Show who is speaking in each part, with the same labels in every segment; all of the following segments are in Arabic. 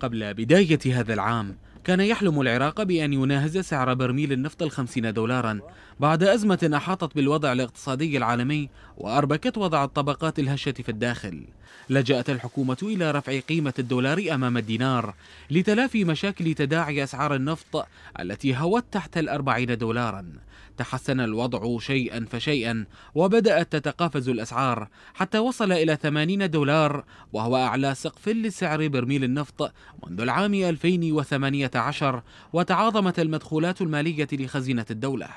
Speaker 1: قبل بداية هذا العام كان يحلم العراق بأن يناهز سعر برميل النفط الخمسين دولارا بعد أزمة أحاطت بالوضع الاقتصادي العالمي وأربكت وضع الطبقات الهشة في الداخل لجأت الحكومة إلى رفع قيمة الدولار أمام الدينار لتلافي مشاكل تداعي أسعار النفط التي هوت تحت الأربعين دولارا تحسن الوضع شيئا فشيئا وبدأت تتقافز الأسعار حتى وصل إلى 80 دولار وهو أعلى سقف لسعر برميل النفط منذ العام 2018 عشر وتعاظمت المدخولات المالية لخزينة الدولة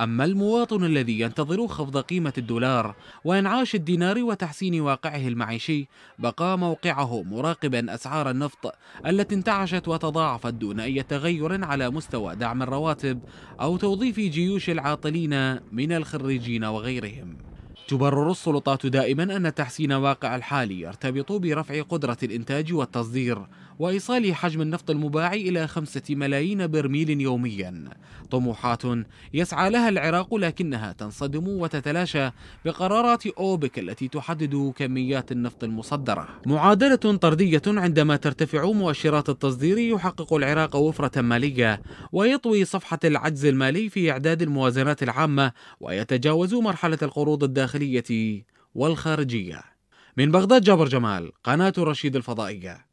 Speaker 1: أما المواطن الذي ينتظر خفض قيمة الدولار وإنعاش الدينار وتحسين واقعه المعيشي بقى موقعه مراقبا أسعار النفط التي انتعشت وتضاعفت دون أي تغير على مستوى دعم الرواتب أو توظيف جيوش العاطلين من الخريجين وغيرهم تبرر السلطات دائما أن تحسين واقع الحالي يرتبط برفع قدرة الإنتاج والتصدير وإيصال حجم النفط المباع إلى خمسة ملايين برميل يوميا طموحات يسعى لها العراق لكنها تنصدم وتتلاشى بقرارات أوبك التي تحدد كميات النفط المصدرة معادلة طردية عندما ترتفع مؤشرات التصدير يحقق العراق وفرة مالية ويطوي صفحة العجز المالي في إعداد الموازنات العامة ويتجاوز مرحلة القروض الداخلية الداخلية والخارجية من بغداد جابر جمال قناة رشيد الفضائية